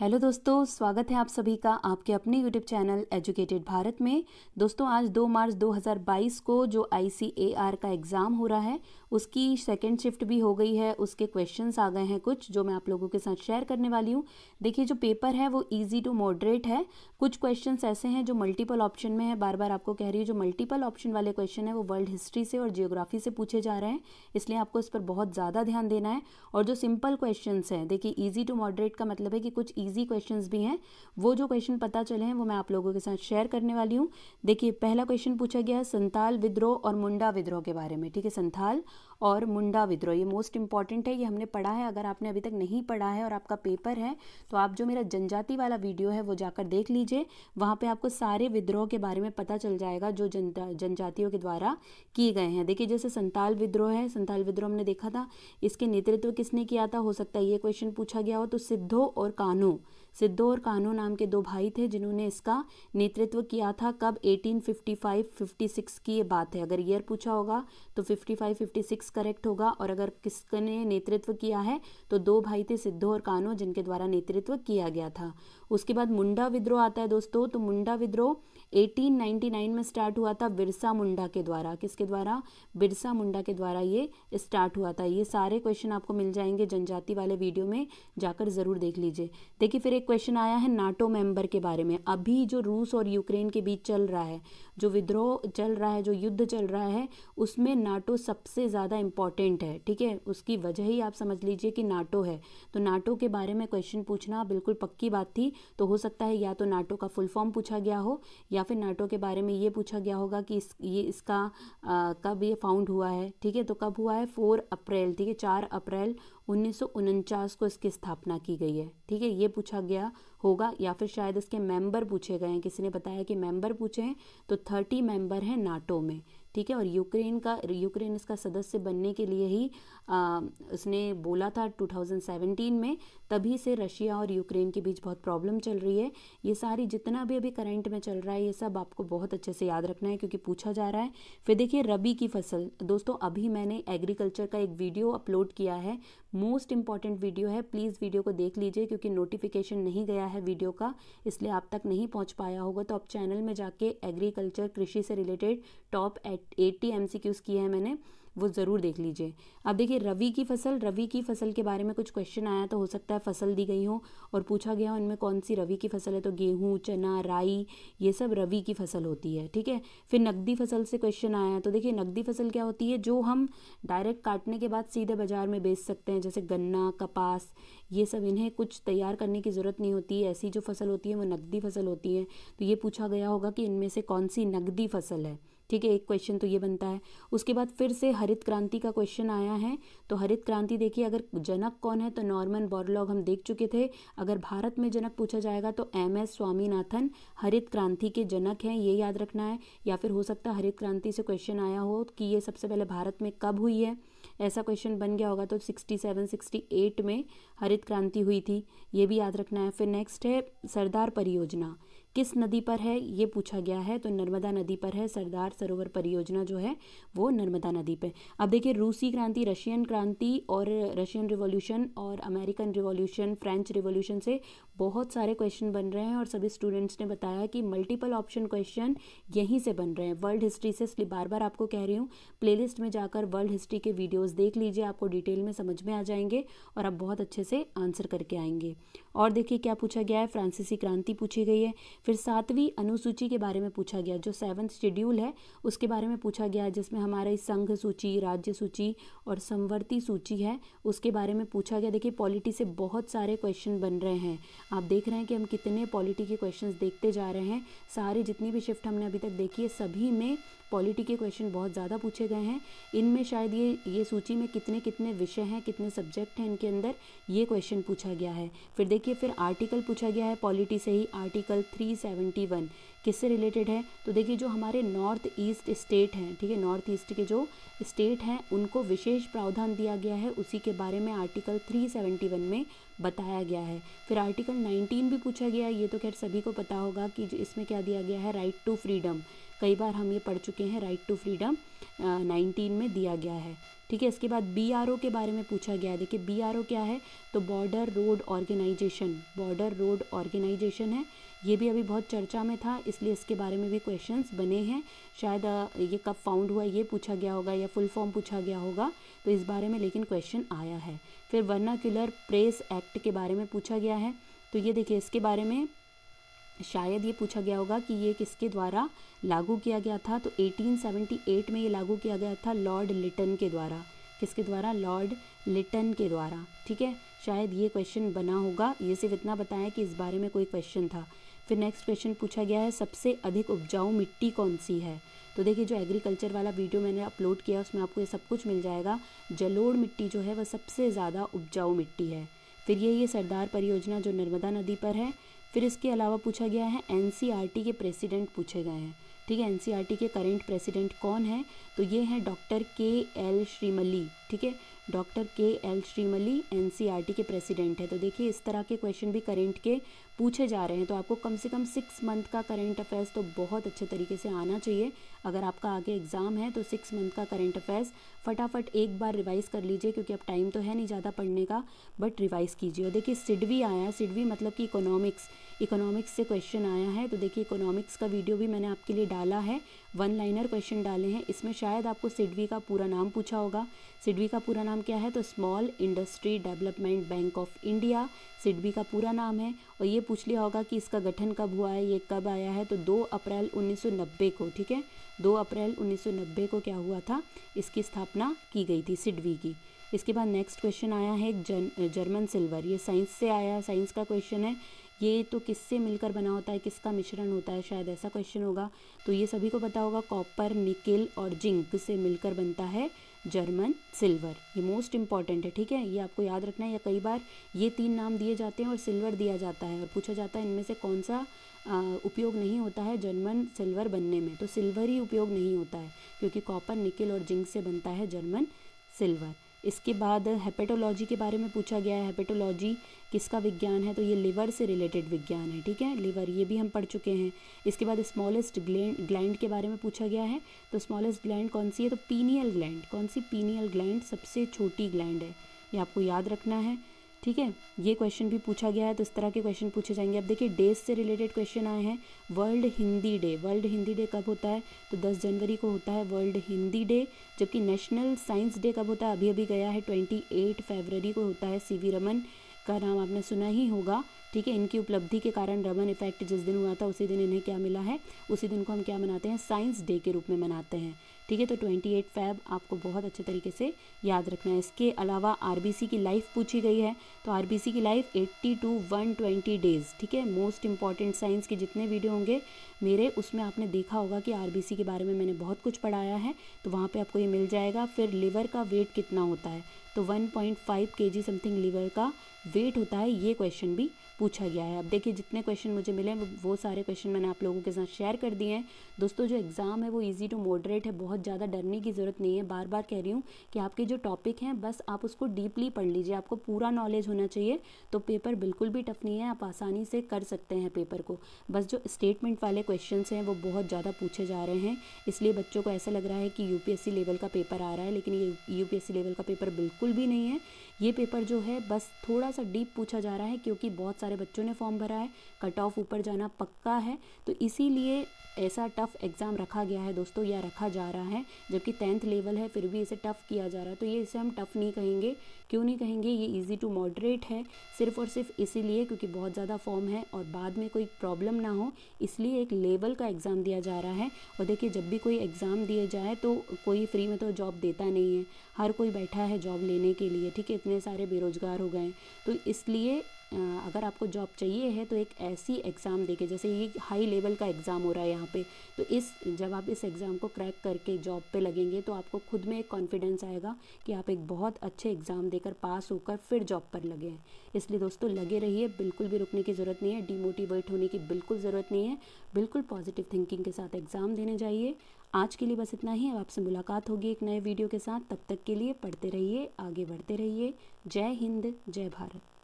hello दोस्तों स्वागत है आप सभी का आपके अपने यूट्यूब चैनल एजुकेटेड भारत में दोस्तों आज 2 मार्च 2022 को जो आई का एग्ज़ाम हो रहा है उसकी सेकेंड शिफ्ट भी हो गई है उसके क्वेश्चन आ गए हैं कुछ जो मैं आप लोगों के साथ शेयर करने वाली हूँ देखिए जो पेपर है वो ईजी टू मॉडरेट है कुछ क्वेश्चन ऐसे हैं जो मल्टीपल ऑप्शन में है बार बार आपको कह रही हूँ जो मल्टीपल ऑप्शन वाले क्वेश्चन है वो वर्ल्ड हिस्ट्री से और जियोग्राफी से पूछे जा रहे हैं इसलिए आपको इस पर बहुत ज़्यादा ध्यान देना है और जो सिंपल क्वेश्चन हैं देखिए ईजी टू मॉडरेट का मतलब है कि कुछ ईजी क्वेश्चन भी हैं वो जो क्वेश्चन पता चले हैं वो मैं आप लोगों के साथ शेयर करने वाली हूँ देखिए पहला क्वेश्चन पूछा गया है संताल विद्रोह और मुंडा विद्रोह के बारे में ठीक है संथाल और मुंडा विद्रोह ये मोस्ट इंपॉर्टेंट है ये हमने पढ़ा है अगर आपने अभी तक नहीं पढ़ा है और आपका पेपर है तो आप जो मेरा जनजाति वाला वीडियो है वो जाकर देख लीजिए वहाँ पे आपको सारे विद्रोह के बारे में पता चल जाएगा जो जन जनजातियों के द्वारा किए गए हैं देखिए जैसे संताल विद्रोह है संताल विद्रोह हमने देखा था इसके नेतृत्व किसने किया था हो सकता है ये क्वेश्चन पूछा गया हो तो सिद्धो और कानू सिद्धो और कानो नाम के दो भाई थे जिन्होंने इसका नेतृत्व किया था कब 1855 56 की ये बात है अगर ईयर पूछा होगा तो 55 56 करेक्ट होगा और अगर किसने नेतृत्व किया है तो दो भाई थे सिद्धो और कानो जिनके द्वारा नेतृत्व किया गया था उसके बाद मुंडा विद्रोह आता है दोस्तों तो मुंडा विद्रोह 1899 में स्टार्ट हुआ था बिरसा मुंडा के द्वारा किसके द्वारा बिरसा मुंडा के द्वारा ये स्टार्ट हुआ था ये सारे क्वेश्चन आपको मिल जाएंगे जनजाति वाले वीडियो में जाकर ज़रूर देख लीजिए देखिए फिर एक क्वेश्चन आया है नाटो मेंबर के बारे में अभी जो रूस और यूक्रेन के बीच चल रहा है जो विद्रोह चल रहा है जो युद्ध चल रहा है उसमें नाटो सबसे ज़्यादा इम्पॉर्टेंट है ठीक है उसकी वजह ही आप समझ लीजिए कि नाटो है तो नाटो के बारे में क्वेश्चन पूछना बिल्कुल पक्की बात थी तो हो सकता है या तो नाटो का फुल फॉर्म पूछा गया हो या फिर नाटो के बारे में ये पूछा गया होगा कि इस ये इसका आ, कब ये फाउंड हुआ है ठीक है तो कब हुआ है फोर अप्रैल ठीक है चार अप्रैल उन्नीस को इसकी स्थापना की गई है ठीक है ये पूछा गया होगा या फिर शायद इसके मेंबर पूछे गए हैं किसी ने बताया कि मेंबर पूछे हैं तो थर्टी मेंबर हैं नाटो में ठीक है और यूक्रेन का यूक्रेन इसका सदस्य बनने के लिए ही आ, उसने बोला था 2017 में तभी से रशिया और यूक्रेन के बीच बहुत प्रॉब्लम चल रही है ये सारी जितना भी अभी करेंट में चल रहा है ये सब आपको बहुत अच्छे से याद रखना है क्योंकि पूछा जा रहा है फिर देखिए रबी की फसल दोस्तों अभी मैंने एग्रीकल्चर का एक वीडियो अपलोड किया है मोस्ट इंपॉर्टेंट वीडियो है प्लीज़ वीडियो को देख लीजिए क्योंकि नोटिफिकेशन नहीं गया है वीडियो का इसलिए आप तक नहीं पहुंच पाया होगा तो आप चैनल में जाके एग्रीकल्चर कृषि से related top eight eighty M C Qs किए मैंने वो ज़रूर देख लीजिए अब देखिए रवि की फसल रवि की फसल के बारे में कुछ क्वेश्चन आया तो हो सकता है फसल दी गई हो और पूछा गया हो उनमें कौन सी रवि की फसल है तो गेहूँ चना राई ये सब रवि की फसल होती है ठीक है फिर नकदी फसल से क्वेश्चन आया तो देखिए नकदी फसल क्या होती है जो हम डायरेक्ट काटने के बाद सीधे बाज़ार में बेच सकते हैं जैसे गन्ना कपास ये सब इन्हें कुछ तैयार करने की ज़रूरत नहीं होती है ऐसी जो फसल होती है वो नकदी फसल होती है तो ये पूछा गया होगा कि इनमें से कौन सी नकदी फसल है ठीक है एक क्वेश्चन तो ये बनता है उसके बाद फिर से हरित क्रांति का क्वेश्चन आया है तो हरित क्रांति देखिए अगर जनक कौन है तो नॉर्मन बॉरलॉग हम देख चुके थे अगर भारत में जनक पूछा जाएगा तो एम एस स्वामीनाथन हरित क्रांति के जनक हैं ये याद रखना है या फिर हो सकता है हरित क्रांति से क्वेश्चन आया हो कि ये सबसे पहले भारत में कब हुई है ऐसा क्वेश्चन बन गया होगा तो सिक्सटी एट में हरित क्रांति हुई थी ये भी याद रखना है फिर नेक्स्ट है सरदार परियोजना किस नदी पर है ये पूछा गया है तो नर्मदा नदी पर है सरदार सरोवर परियोजना जो है वो नर्मदा नदी पे अब देखिए रूसी क्रांति रशियन क्रांति और रशियन रिवॉल्यूशन और अमेरिकन रिवॉल्यूशन फ्रेंच रिवॉल्यूशन से बहुत सारे क्वेश्चन बन रहे हैं और सभी स्टूडेंट्स ने बताया कि मल्टीपल ऑप्शन क्वेश्चन यहीं से बन रहे हैं वर्ल्ड हिस्ट्री से इसलिए बार बार आपको कह रही हूँ प्लेलिस्ट में जाकर वर्ल्ड हिस्ट्री के वीडियोज़ देख लीजिए आपको डिटेल में समझ में आ जाएंगे और आप बहुत अच्छे से आंसर करके आएंगे और देखिए क्या पूछा गया है फ्रांसीसी क्रांति पूछी गई है फिर सातवीं अनुसूची के बारे में पूछा गया जो सेवन्थ शेड्यूल है उसके बारे में पूछा गया जिसमें हमारा संघ सूची राज्य सूची और संवर्ती सूची है उसके बारे में पूछा गया देखिए पॉलिटी से बहुत सारे क्वेश्चन बन रहे हैं आप देख रहे हैं कि हम कितने पॉलिटी के क्वेश्चन देखते जा रहे हैं सारे जितनी भी शिफ्ट हमने अभी तक देखी है सभी में पॉलिटी के क्वेश्चन बहुत ज़्यादा पूछे गए हैं इनमें शायद ये ये सूची में कितने कितने विषय हैं कितने सब्जेक्ट हैं इनके अंदर ये क्वेश्चन पूछा गया है फिर देखिए फिर आर्टिकल पूछा गया है पॉलिटी से ही आर्टिकल थ्री 1971 किससे रिलेटेड है तो देखिए जो हमारे नॉर्थ ईस्ट स्टेट हैं ठीक है नॉर्थ ईस्ट के जो स्टेट हैं उनको विशेष प्रावधान दिया गया है उसी के बारे में आर्टिकल 371 में बताया गया है फिर आर्टिकल 19 भी पूछा गया ये तो खैर सभी को पता होगा कि इसमें क्या दिया गया है राइट टू फ्रीडम कई बार हम ये पढ़ चुके हैं राइट टू फ्रीडम नाइनटीन में दिया गया है ठीक है इसके बाद बी के बारे में पूछा गया है देखिए बी क्या है तो border road organisation border road organisation है ये भी अभी बहुत चर्चा में था इसलिए इसके बारे में भी क्वेश्चंस बने हैं शायद ये कब फाउंड हुआ ये पूछा गया होगा या फुल फॉर्म पूछा गया होगा तो इस बारे में लेकिन क्वेश्चन आया है फिर वर्नाक्यूलर प्रेस एक्ट के बारे में पूछा गया है तो ये देखिए इसके बारे में शायद ये पूछा गया होगा कि ये किसके द्वारा लागू किया गया था तो 1878 में ये लागू किया गया था लॉर्ड लिटन के द्वारा किसके द्वारा लॉर्ड लिटन के द्वारा ठीक है शायद ये क्वेश्चन बना होगा ये सिर्फ इतना बताया कि इस बारे में कोई क्वेश्चन था फिर नेक्स्ट क्वेश्चन पूछा गया है सबसे अधिक उपजाऊ मिट्टी कौन सी है तो देखिए जो एग्रीकल्चर वाला वीडियो मैंने अपलोड किया उसमें आपको ये सब कुछ मिल जाएगा जलोड़ मिट्टी जो है वह सबसे ज़्यादा उपजाऊ मिट्टी है फिर ये ये सरदार परियोजना जो नर्मदा नदी पर है फिर इसके अलावा पूछा गया है एन e के प्रेसिडेंट पूछे गए हैं ठीक है एन e के करेंट प्रेसिडेंट कौन है तो ये हैं डॉक्टर के एल श्रीमली ठीक है doctor e K L Shrimali N के प्रेसिडेंट है तो देखिए इस तरह के क्वेश्चन भी करेंट के पूछे जा रहे हैं तो आपको कम से कम सिक्स मंथ का करेंट अफेयर्स तो बहुत अच्छे तरीके से आना चाहिए अगर आपका आगे एग्ज़ाम है तो सिक्स मंथ का करेंट अफेयर्स फटाफट एक बार रिवाइज़ कर लीजिए क्योंकि अब टाइम तो है नहीं ज़्यादा पढ़ने का बट रिवाइज़ कीजिए और देखिए सिडवी आया है सिडवी मतलब कि इकोनॉमिक्स इकोनॉमिक्स से क्वेश्चन आया है तो देखिए इकोनॉमिक्स का वीडियो भी मैंने आपके लिए डाला है वन लाइनर क्वेश्चन डाले हैं इसमें शायद आपको सिडवी का पूरा नाम पूछा होगा सिडवी का पूरा नाम क्या है तो small industry development bank of India SIDBI का पूरा नाम है और ये पूछ लिया होगा कि इसका गठन कब हुआ है ये कब आया है तो 2 अप्रैल 1990 को ठीक है 2 अप्रैल 1990 को क्या हुआ था इसकी स्थापना की गई थी सिडवी की इसके बाद नेक्स्ट क्वेश्चन आया है जन जर्मन सिल्वर ये साइंस से आया साइंस का क्वेश्चन है ये तो किससे मिलकर बना होता है किसका मिश्रण होता है शायद ऐसा क्वेश्चन होगा तो ये सभी को पता होगा कॉपर निकिल और जिंक से मिलकर बनता है जर्मन सिल्वर ये मोस्ट इंपॉर्टेंट है ठीक है ये आपको याद रखना है या कई बार ये तीन नाम दिए जाते हैं और सिल्वर दिया जाता है और पूछा जाता है इनमें से कौन सा उपयोग नहीं होता है जर्मन सिल्वर बनने में तो सिल्वर ही उपयोग नहीं होता है क्योंकि कॉपर निकल और जिंक से बनता है जर्मन सिल्वर इसके बाद हेपेटोलॉजी के बारे में पूछा गया है हेपेटोलॉजी किसका विज्ञान है तो ये लिवर से रिलेटेड विज्ञान है ठीक है लिवर ये भी हम पढ़ चुके हैं इसके बाद स्मॉलेस्ट ग्लैंड ग्लैंड के बारे में पूछा गया है तो स्मॉलेस्ट ग्लैंड कौन सी है तो पीनियल ग्लैंड कौन सी पीनियल ग्लैंड सबसे छोटी ग्लैंड है ये आपको याद रखना है ठीक है ये क्वेश्चन भी पूछा गया है तो इस तरह के क्वेश्चन पूछे जाएंगे अब देखिए डेज से रिलेटेड क्वेश्चन आए हैं world Hindi day world Hindi day कब होता है तो 10 जनवरी को होता है वर्ल्ड हिंदी डे जबकि नेशनल साइंस डे कब होता है अभी अभी गया है 28 फरवरी को होता है सी रमन का नाम आपने सुना ही होगा ठीक है इनकी उपलब्धि के कारण रमन इफेक्ट जिस दिन हुआ था उसी दिन इन्हें क्या मिला है उसी दिन को हम क्या मनाते हैं साइंस डे के रूप में मनाते हैं ठीक है तो ट्वेंटी एट फैब आपको बहुत अच्छे तरीके से याद रखना है इसके अलावा आर की लाइफ पूछी गई है तो आर की life eighty to one twenty days ठीक है मोस्ट इंपॉर्टेंट साइंस के जितने वीडियो होंगे मेरे उसमें आपने देखा होगा कि आर के बारे में मैंने बहुत कुछ पढ़ाया है तो वहाँ पर आपको ये मिल जाएगा फिर लीवर का वेट कितना होता है तो 1.5 पॉइंट समथिंग लीवर का वेट होता है ये क्वेश्चन भी पूछा गया है अब देखिए जितने क्वेश्चन मुझे मिले हैं वो सारे क्वेश्चन मैंने आप लोगों के साथ शेयर कर दिए हैं दोस्तों जो एग्ज़ाम है वो इजी टू मॉडरेट है बहुत ज़्यादा डरने की ज़रूरत नहीं है बार बार कह रही हूँ कि आपके जो टॉपिक हैं बस आप उसको डीपली पढ़ लीजिए आपको पूरा नॉलेज होना चाहिए तो पेपर बिल्कुल भी टफ नहीं है आप आसानी से कर सकते हैं पेपर को बस जो स्टेटमेंट वाले क्वेश्चन हैं वो बहुत ज़्यादा पूछे जा रहे हैं इसलिए बच्चों को ऐसा लग रहा है कि यूपीएससी लेवल का पेपर आ रहा है लेकिन ये यूपीएससी लेवल का पेपर बिल्कुल भी नहीं है ये पेपर जो है बस थोड़ा सा डीप पूछा जा रहा है क्योंकि बहुत सारे बच्चों ने फॉर्म भरा है कट ऑफ ऊपर जाना पक्का है तो इसीलिए ऐसा टफ़ एग्ज़ाम रखा गया है दोस्तों या रखा जा रहा है जबकि टेंथ लेवल है फिर भी इसे टफ़ किया जा रहा है तो ये इसे हम टफ़ नहीं कहेंगे क्यों नहीं कहेंगे ये इजी टू मॉडरेट है सिर्फ और सिर्फ इसीलिए क्योंकि बहुत ज़्यादा फॉर्म है और बाद में कोई प्रॉब्लम ना हो इसलिए एक लेवल का एग्ज़ाम दिया जा रहा है और देखिए जब भी कोई एग्ज़ाम दिए जाए तो कोई फ्री में तो जॉब देता नहीं है हर कोई बैठा है जॉब लेने के लिए ठीक है इतने सारे बेरोज़गार हो गए तो इसलिए अगर आपको जॉब चाहिए है तो एक ऐसी एग्ज़ाम देके जैसे ये हाई लेवल का एग्ज़ाम हो रहा है यहाँ पे तो इस जब आप इस एग्ज़ाम को क्रैक करके जॉब पे लगेंगे तो आपको खुद में एक कॉन्फिडेंस आएगा कि आप एक बहुत अच्छे एग्ज़ाम देकर पास होकर फिर जॉब पर लगे हैं इसलिए दोस्तों लगे रहिए बिल्कुल भी रुकने की ज़रूरत नहीं है डीमोटिवेट होने की बिल्कुल ज़रूरत नहीं है बिल्कुल पॉजिटिव थिंकिंग के साथ एग्ज़ाम देने जाइए आज के लिए बस इतना ही अब आपसे मुलाकात होगी एक नए वीडियो के साथ तब तक के लिए पढ़ते रहिए आगे बढ़ते रहिए जय हिंद जय भारत